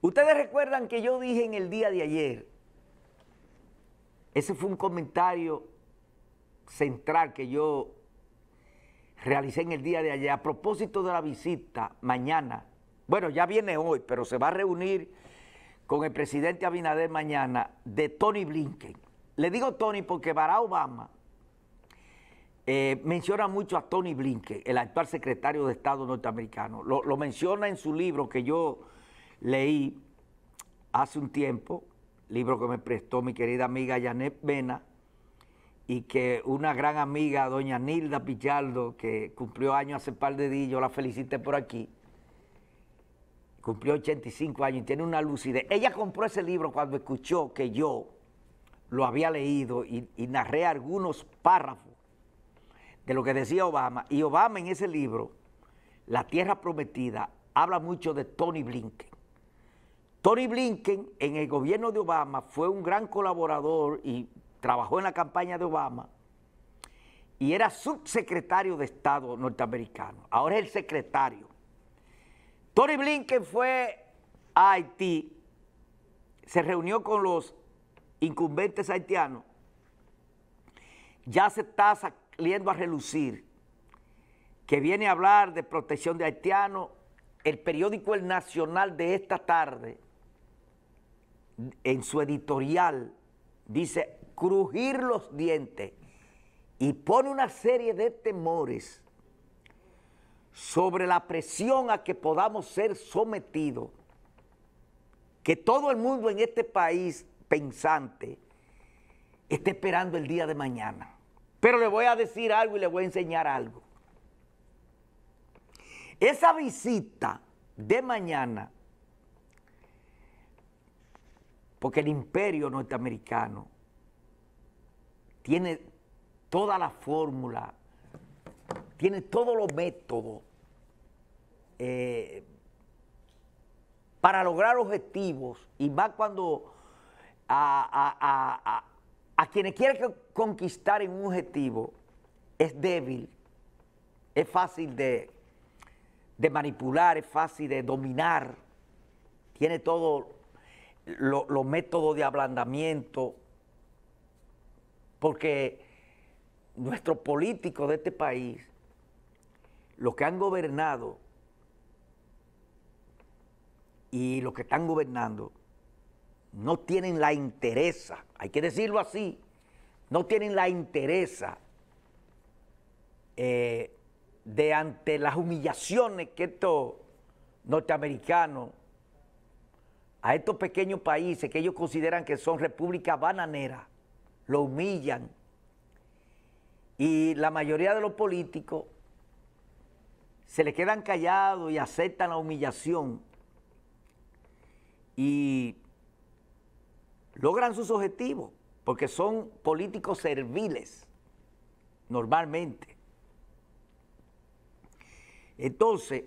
Ustedes recuerdan que yo dije en el día de ayer, ese fue un comentario central que yo realicé en el día de ayer a propósito de la visita mañana. Bueno, ya viene hoy, pero se va a reunir con el presidente Abinader mañana de Tony Blinken. Le digo Tony porque Barack Obama eh, menciona mucho a Tony Blinken, el actual secretario de Estado norteamericano. lo menciona en su libro que yo leí hace un tiempo, libro que me prestó mi querida amiga Janet Vena, y que una gran amiga, doña Nilda Pichardo, que cumplió años hace par de días, yo la felicité por aquí, cumplió 85 años y tiene una lucidez. Ella compró ese libro cuando escuchó que yo lo había leído y, y narré algunos párrafos de lo que decía Obama. Y Obama en ese libro, La Tierra Prometida, habla mucho de Tony Blinken. Tony Blinken en el gobierno de Obama fue un gran colaborador y trabajó en la campaña de Obama y era subsecretario de Estado norteamericano. Ahora es el secretario. Tony Blinken fue a Haití, se reunió con los incumbentes haitianos, ya se está saliendo a relucir que viene a hablar de protección de haitianos, el periódico El Nacional de esta tarde en su editorial, dice crujir los dientes y pone una serie de temores sobre la presión a que podamos ser sometidos, que todo el mundo en este país pensante esté esperando el día de mañana. Pero le voy a decir algo y le voy a enseñar algo. Esa visita de mañana porque el imperio norteamericano tiene toda la fórmula, tiene todos los métodos eh, para lograr objetivos, y más cuando a, quienes quieren conquistar en un objetivo es débil, es fácil de manipular, es fácil de dominar, tiene todo lo, los métodos de ablandamiento, porque nuestros políticos de este país, los que han gobernado y los que están gobernando, no tienen la interesa, hay que decirlo así, no tienen la interesa eh, de ante las humillaciones que estos norteamericanos a estos pequeños países que ellos consideran que son repúblicas bananeras, lo humillan. Y la mayoría de los políticos se le quedan callados y aceptan la humillación y logran sus objetivos, porque son políticos serviles, normalmente. Entonces,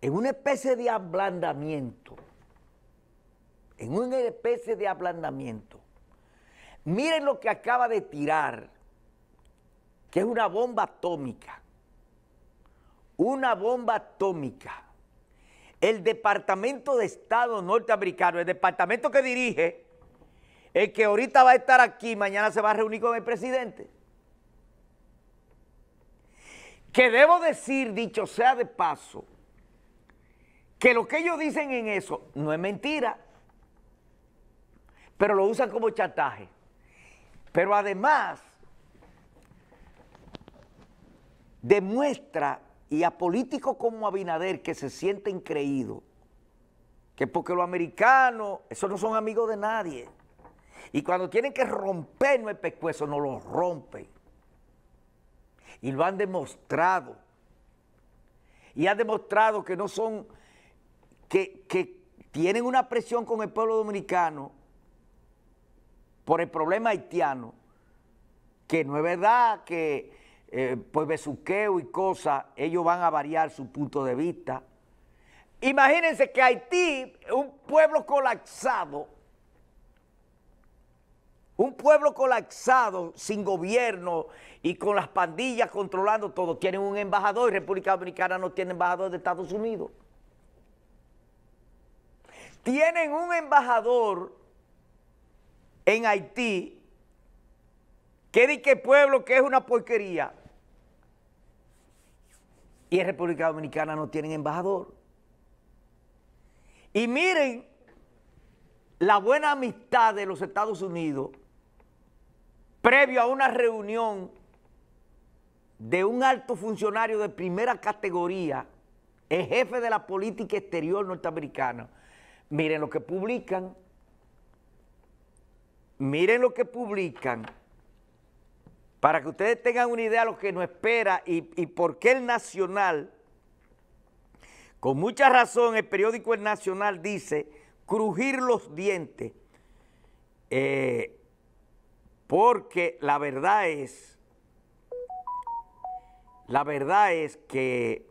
en una especie de ablandamiento, en una especie de ablandamiento. Miren lo que acaba de tirar, que es una bomba atómica. Una bomba atómica. El Departamento de Estado norteamericano, el departamento que dirige, el que ahorita va a estar aquí, mañana se va a reunir con el presidente. Que debo decir, dicho sea de paso, que lo que ellos dicen en eso no es mentira pero lo usan como chantaje, Pero además demuestra y a políticos como Abinader que se sienten creídos, que porque los americanos, esos no son amigos de nadie, y cuando tienen que romper el pescuezo, no lo rompen. Y lo han demostrado. Y han demostrado que no son, que, que tienen una presión con el pueblo dominicano por el problema haitiano, que no es verdad que eh, pues besuqueo y cosas, ellos van a variar su punto de vista. Imagínense que Haití, un pueblo colapsado, un pueblo colapsado, sin gobierno y con las pandillas controlando todo. Tienen un embajador y República Dominicana no tiene embajador de Estados Unidos. Tienen un embajador en Haití, que dice el pueblo que es una porquería, y en República Dominicana no tienen embajador. Y miren la buena amistad de los Estados Unidos previo a una reunión de un alto funcionario de primera categoría, el jefe de la política exterior norteamericana. Miren lo que publican miren lo que publican, para que ustedes tengan una idea de lo que nos espera y, por qué el Nacional, con mucha razón, el periódico El Nacional dice, crujir los dientes, eh, porque la verdad es, la verdad es que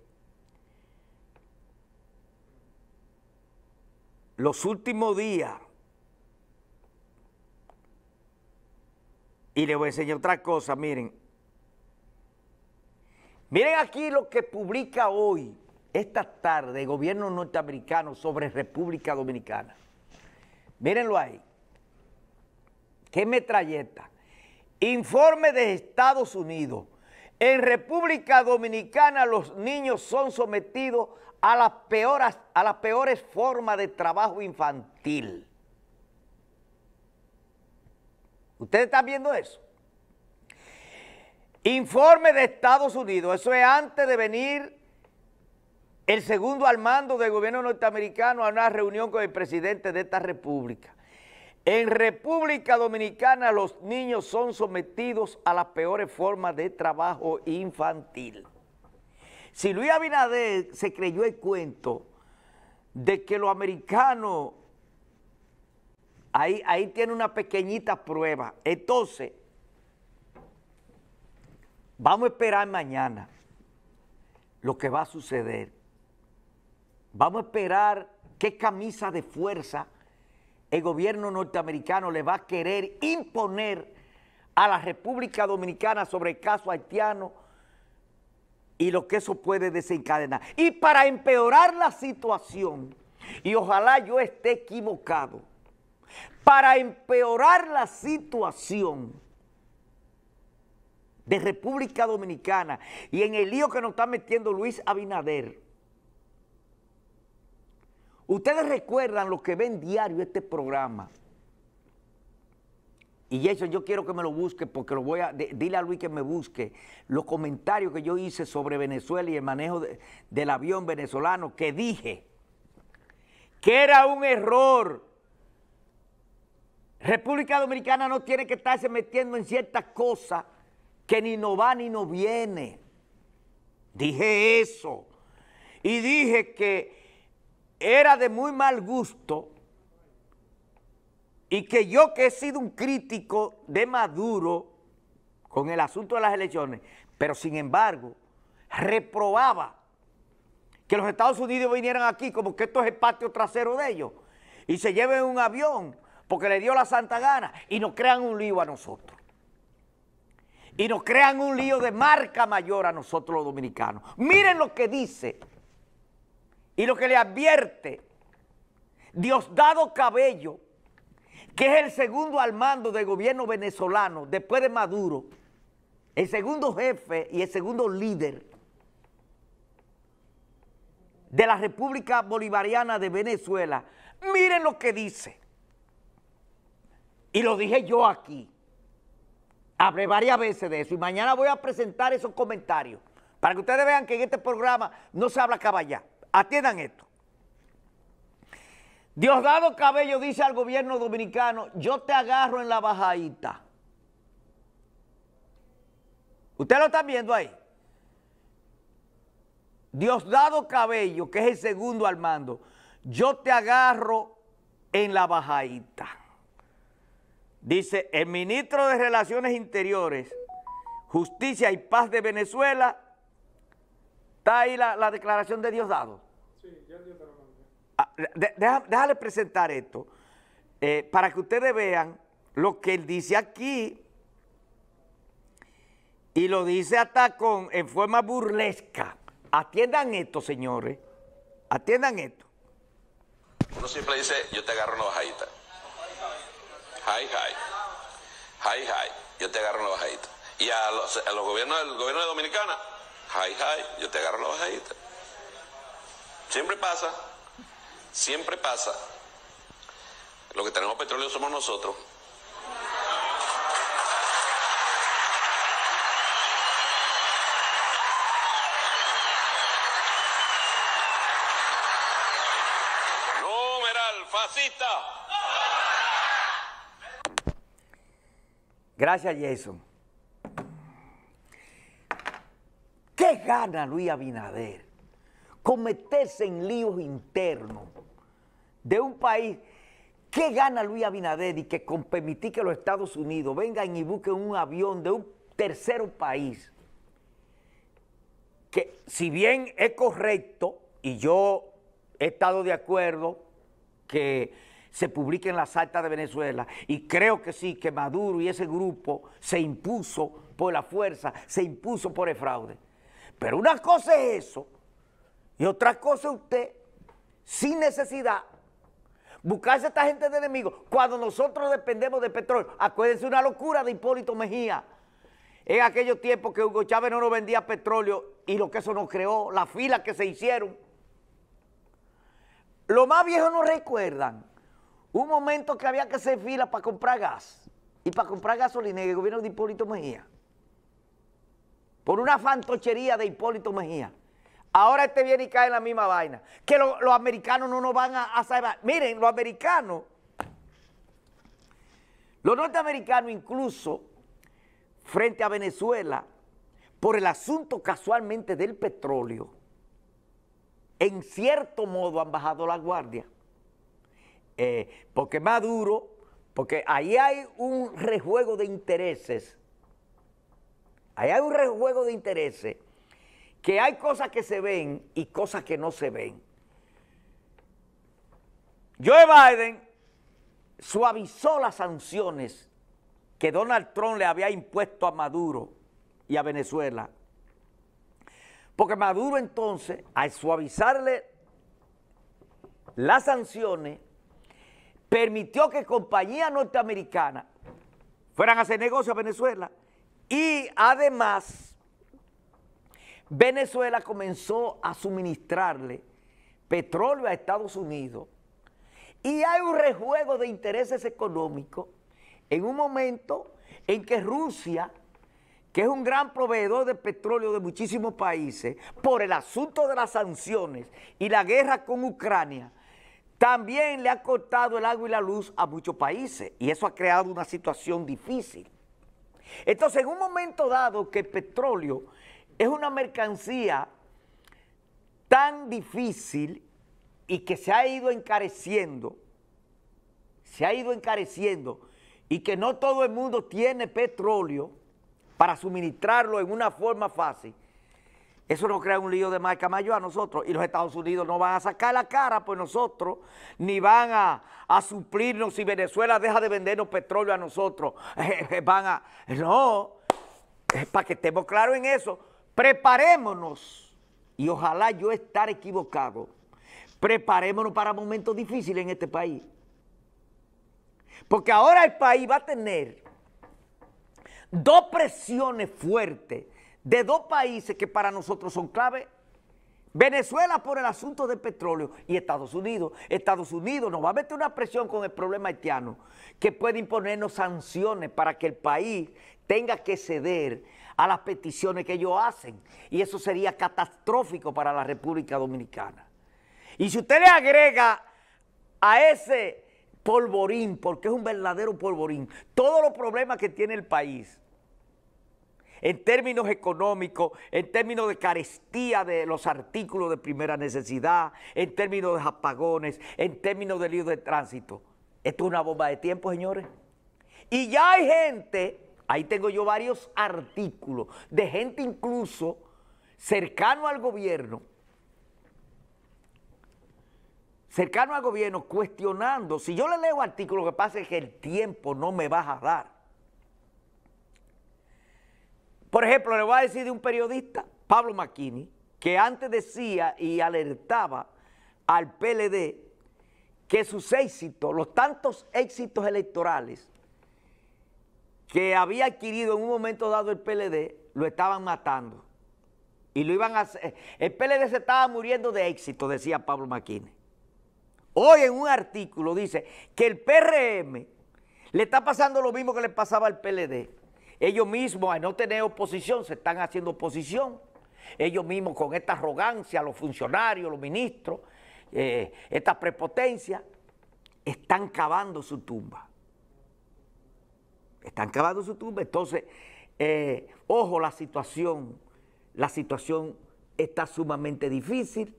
los últimos días Y le voy a enseñar otra cosa, miren. Miren aquí lo que publica hoy, esta tarde, el gobierno norteamericano sobre República Dominicana. Mírenlo ahí. ¿Qué metralleta? Informe de Estados Unidos. En República Dominicana los niños son sometidos a las peores formas de trabajo infantil. Ustedes están viendo eso. Informe de Estados Unidos, eso es antes de venir el segundo al mando del gobierno norteamericano a una reunión con el presidente de esta república. En República Dominicana los niños son sometidos a las peores formas de trabajo infantil. Si Luis Abinader se creyó el cuento de que los americanos Ahí, tiene una pequeñita prueba. Entonces, vamos a esperar mañana lo que va a suceder. Vamos a esperar qué camisa de fuerza el gobierno norteamericano le va a querer imponer a la República Dominicana sobre el caso haitiano y lo que eso puede desencadenar. Y para empeorar la situación, y ojalá yo esté equivocado, para empeorar la situación de República Dominicana y en el lío que nos está metiendo Luis Abinader. Ustedes recuerdan lo que ven diario este programa. Y eso yo quiero que me lo busque porque lo voy a... dile a Luis que me busque los comentarios que yo hice sobre Venezuela y el manejo del avión venezolano que dije que era un error República Dominicana no tiene que estarse metiendo en ciertas cosas que ni no va ni no viene. Dije eso. Y dije que era de muy mal gusto y que yo que he sido un crítico de Maduro con el asunto de las elecciones, pero sin embargo reprobaba que los Estados Unidos vinieran aquí como que esto es el patio trasero de ellos y se lleven un avión porque le dio la santa gana y nos crean un lío a nosotros. Y nos crean un lío de marca mayor a nosotros los dominicanos. Miren lo que dice y lo que le advierte Diosdado Cabello, que es el segundo al mando del gobierno venezolano después de Maduro, el segundo jefe y el segundo líder de la República Bolivariana de Venezuela, miren lo que dice. Y lo dije yo aquí. Hablé varias veces de eso y mañana voy a presentar esos comentarios para que ustedes vean que en este programa no se habla caballá. Atiendan esto. Diosdado Cabello dice al gobierno dominicano, yo te agarro en la bajadita. Ustedes lo están viendo ahí. Diosdado Cabello, que es el segundo al mando, yo te agarro en la bajadita. Dice, el ministro de Relaciones Interiores, Justicia y Paz de Venezuela, está ahí la, declaración de Diosdado. Sí, ya Dios ah, Déjale presentar esto eh, para que ustedes vean lo que él dice aquí y lo dice hasta con, en forma burlesca. Atiendan esto, señores. Atiendan esto. Uno siempre dice, yo te agarro una bajadita. Hi hi, hi hi, Yo te agarro los la bajadita. Y a los, gobiernos del gobierno de Dominicana, hi hi, Yo te agarro los la bajadita. Siempre pasa. Siempre pasa. Lo que tenemos petróleo somos nosotros. fascista. Gracias, Jason. ¿Qué gana Luis Abinader con meterse en líos internos de un país? ¿Qué gana Luis Abinader y que con permitir que los Estados Unidos vengan y busquen un avión de un tercero país? Que si bien es correcto, y yo he estado de acuerdo que se publique en la Salta de Venezuela. Y creo que sí, que Maduro y ese grupo se impuso por la fuerza, se impuso por el fraude. Pero una cosa es eso y otra cosa usted, sin necesidad, buscarse a esta gente de enemigo cuando nosotros dependemos de petróleo. Acuérdense una locura de Hipólito Mejía. En aquellos tiempos que Hugo Chávez no nos vendía petróleo y lo que eso nos creó, las fila que se hicieron. Los más viejos no recuerdan un momento que había que hacer fila para comprar gas y para comprar gasolina el gobierno de Hipólito Mejía. Por una fantochería de Hipólito Mejía. Ahora este viene y cae en la misma vaina. Que los americanos no nos van a, a salvar. Miren, los americanos, los norteamericanos incluso, frente a Venezuela, por el asunto casualmente del petróleo, en cierto modo han bajado la guardia. Eh, porque Maduro, porque ahí hay un rejuego de intereses, ahí hay un rejuego de intereses, que hay cosas que se ven y cosas que no se ven. Joe Biden suavizó las sanciones que Donald Trump le había impuesto a Maduro y a Venezuela. Porque Maduro entonces, al suavizarle las sanciones, permitió que compañías norteamericanas fueran a hacer negocio a Venezuela y además Venezuela comenzó a suministrarle petróleo a Estados Unidos y hay un rejuego de intereses económicos en un momento en que Rusia, que es un gran proveedor de petróleo de muchísimos países, por el asunto de las sanciones y la guerra con Ucrania, también le ha cortado el agua y la luz a muchos países y eso ha creado una situación difícil. Entonces, en un momento dado que el petróleo es una mercancía tan difícil y que se ha ido encareciendo, se ha ido encareciendo y que no todo el mundo tiene petróleo para suministrarlo en una forma fácil, eso nos crea un lío de marca mayor a nosotros. Y los Estados Unidos no van a sacar la cara por nosotros, ni van a, a suplirnos si Venezuela deja de vendernos petróleo a nosotros. Eh, eh, van a... No, eh, para que estemos claros en eso, preparémonos. Y ojalá yo estar equivocado. Preparémonos para momentos difíciles en este país. Porque ahora el país va a tener dos presiones fuertes de dos países que para nosotros son clave. Venezuela por el asunto del petróleo y Estados Unidos. Estados Unidos nos va a meter una presión con el problema haitiano que puede imponernos sanciones para que el país tenga que ceder a las peticiones que ellos hacen. Y eso sería catastrófico para la República Dominicana. Y si usted le agrega a ese polvorín, porque es un verdadero polvorín, todos los problemas que tiene el país, en términos económicos, en términos de carestía de los artículos de primera necesidad, en términos de apagones, en términos de lío de tránsito. Esto es una bomba de tiempo, señores. Y ya hay gente, ahí tengo yo varios artículos, de gente incluso cercano al gobierno, cercano al gobierno, cuestionando. Si yo le leo artículos, lo que pasa es que el tiempo no me va a dar. Por ejemplo, le voy a decir de un periodista, Pablo Maquini, que antes decía y alertaba al PLD que sus éxitos, los tantos éxitos electorales que había adquirido en un momento dado el PLD, lo estaban matando. Y lo iban a hacer. El PLD se estaba muriendo de éxito, decía Pablo Maquini. Hoy en un artículo dice que el PRM le está pasando lo mismo que le pasaba al PLD ellos mismos, al no tener oposición, se están haciendo oposición. Ellos mismos con esta arrogancia, los funcionarios, los ministros, eh, esta prepotencia, están cavando su tumba. Están cavando su tumba. Entonces, eh, ojo la situación, la situación está sumamente difícil.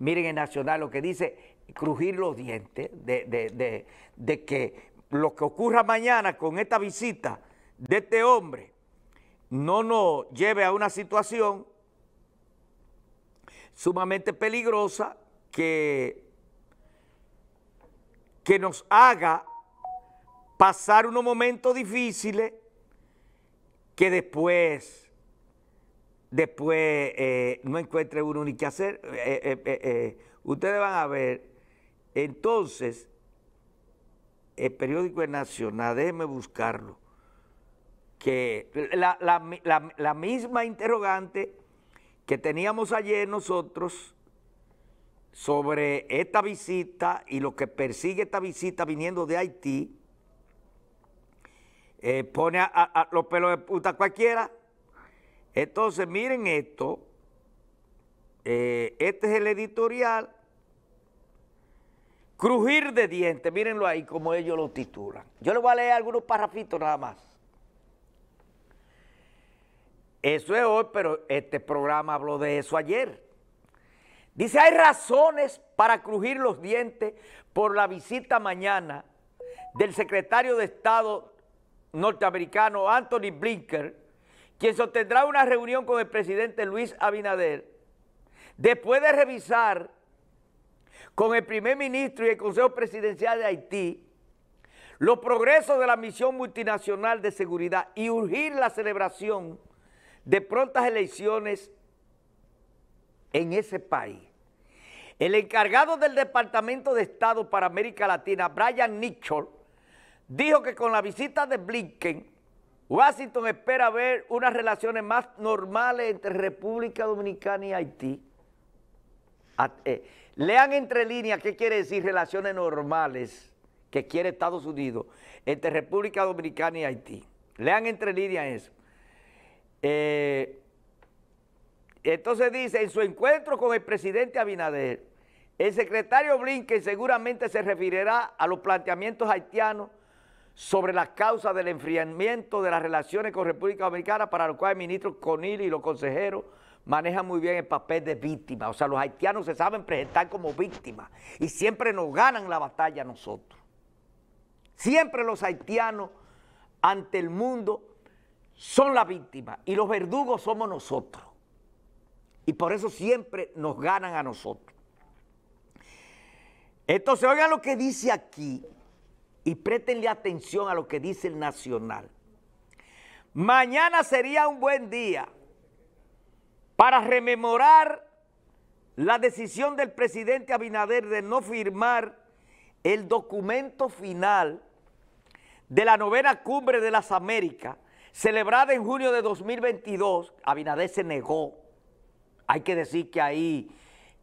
Miren el Nacional lo que dice, crujir los dientes de que lo que ocurra mañana con esta visita de este hombre no nos lleve a una situación sumamente peligrosa que, que nos haga pasar unos momentos difíciles que después, después eh, no encuentre uno ni qué hacer. Eh, eh, ustedes van a ver, entonces, el periódico Nacional, déjenme buscarlo que la, misma interrogante que teníamos ayer nosotros sobre esta visita y lo que persigue esta visita viniendo de Haití, eh, pone a, los pelos de puta cualquiera. Entonces, miren esto, eh, este es el editorial, crujir de dientes, mírenlo ahí como ellos lo titulan. Yo les voy a leer algunos parrafitos nada más. Eso es hoy, pero este programa habló de eso ayer. Dice, hay razones para crujir los dientes por la visita mañana del secretario de Estado norteamericano Anthony Blinker, quien sostendrá una reunión con el presidente Luis Abinader, después de revisar con el primer ministro y el Consejo Presidencial de Haití los progresos de la misión multinacional de seguridad y urgir la celebración de prontas elecciones en ese país. El encargado del Departamento de Estado para América Latina, Brian Nichol, dijo que con la visita de Blinken, Washington espera ver unas relaciones más normales entre República Dominicana y Haití. Ah, eh, Lean entre líneas qué quiere decir relaciones normales que quiere Estados Unidos entre República Dominicana y Haití. Lean entre líneas eso. Eh, entonces dice, en su encuentro con el presidente Abinader, el secretario Blinken seguramente se referirá a los planteamientos haitianos sobre las causas del enfriamiento de las relaciones con República Dominicana, para lo cual el ministro Conili y los consejeros manejan muy bien el papel de víctima. O sea, los haitianos se saben presentar como víctimas y siempre nos ganan la batalla a nosotros. Siempre los haitianos ante el mundo son las víctimas y los verdugos somos nosotros. Y por eso siempre nos ganan a nosotros. Entonces, oigan lo que dice aquí y préstenle atención a lo que dice el Nacional. Mañana sería un buen día para rememorar la decisión del presidente Abinader de no firmar el documento final de la novena cumbre de las Américas Celebrada en junio de 2022, Abinader se negó. Hay que decir que ahí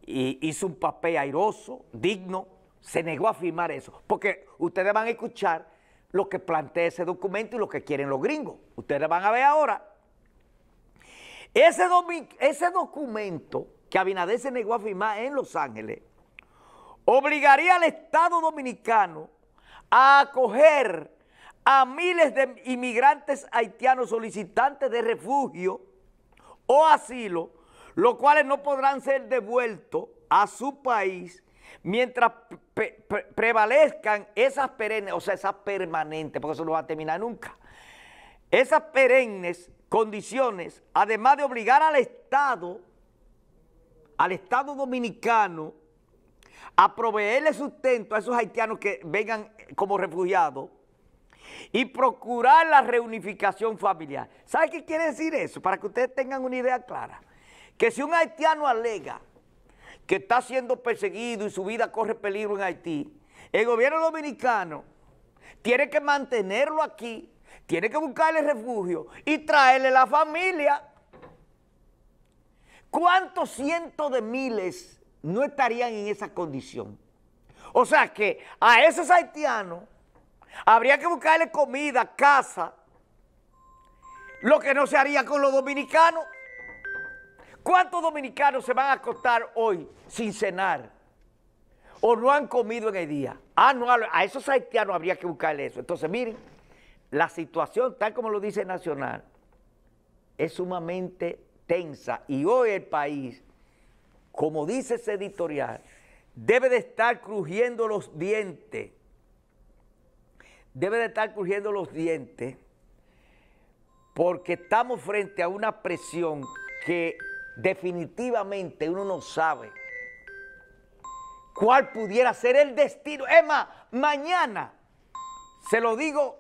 hizo un papel airoso, digno, se negó a firmar eso. Porque ustedes van a escuchar lo que plantea ese documento y lo que quieren los gringos. Ustedes van a ver ahora. Ese, ese documento que Abinader se negó a firmar en Los Ángeles obligaría al Estado Dominicano a acoger a miles de inmigrantes haitianos solicitantes de refugio o asilo, los cuales no podrán ser devueltos a su país mientras prevalezcan esas perennes, o sea, esas permanentes, porque eso no va a terminar nunca, esas perennes condiciones, además de obligar al Estado, al Estado dominicano, a proveerle sustento a esos haitianos que vengan como refugiados, y procurar la reunificación familiar. ¿Sabe qué quiere decir eso? Para que ustedes tengan una idea clara. Que si un haitiano alega que está siendo perseguido y su vida corre peligro en Haití, el gobierno dominicano tiene que mantenerlo aquí, tiene que buscarle refugio y traerle la familia. ¿Cuántos cientos de miles no estarían en esa condición? O sea que a esos haitianos Habría que buscarle comida, casa, lo que no se haría con los dominicanos. ¿Cuántos dominicanos se van a acostar hoy sin cenar? ¿O no han comido en el día? Ah, no, a esos haitianos habría que buscarle eso. Entonces, miren, la situación, tal como lo dice Nacional, es sumamente tensa. Y hoy el país, como dice ese editorial, debe de estar crujiendo los dientes debe de estar crujiendo los dientes porque estamos frente a una presión que definitivamente uno no sabe cuál pudiera ser el destino. Emma, mañana, se lo digo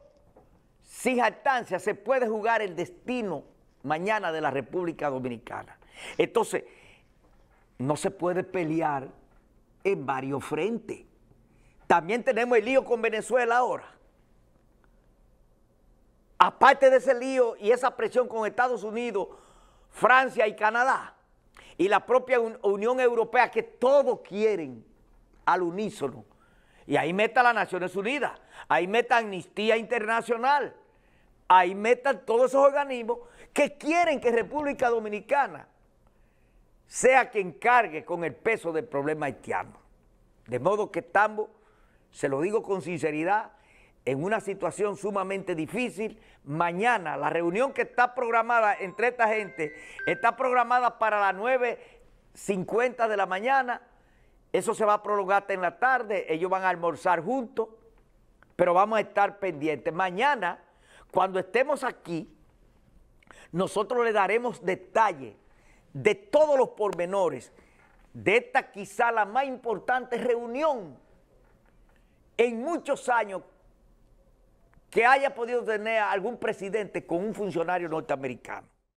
sin jactancia, se puede jugar el destino mañana de la República Dominicana. Entonces, no se puede pelear en varios frentes. También tenemos el lío con Venezuela ahora aparte de ese lío y esa presión con Estados Unidos, Francia y Canadá, y la propia Unión Europea, que todos quieren al unísono, y ahí meta las Naciones Unidas, ahí meta Amnistía Internacional, ahí meta todos esos organismos que quieren que República Dominicana sea quien cargue con el peso del problema haitiano. De modo que Tambo se lo digo con sinceridad, en una situación sumamente difícil. Mañana la reunión que está programada entre esta gente está programada para las 9.50 de la mañana. Eso se va a prolongar hasta en la tarde. Ellos van a almorzar juntos, pero vamos a estar pendientes. Mañana, cuando estemos aquí, nosotros le daremos detalle de todos los pormenores de esta quizá la más importante reunión en muchos años que haya podido tener algún presidente con un funcionario norteamericano.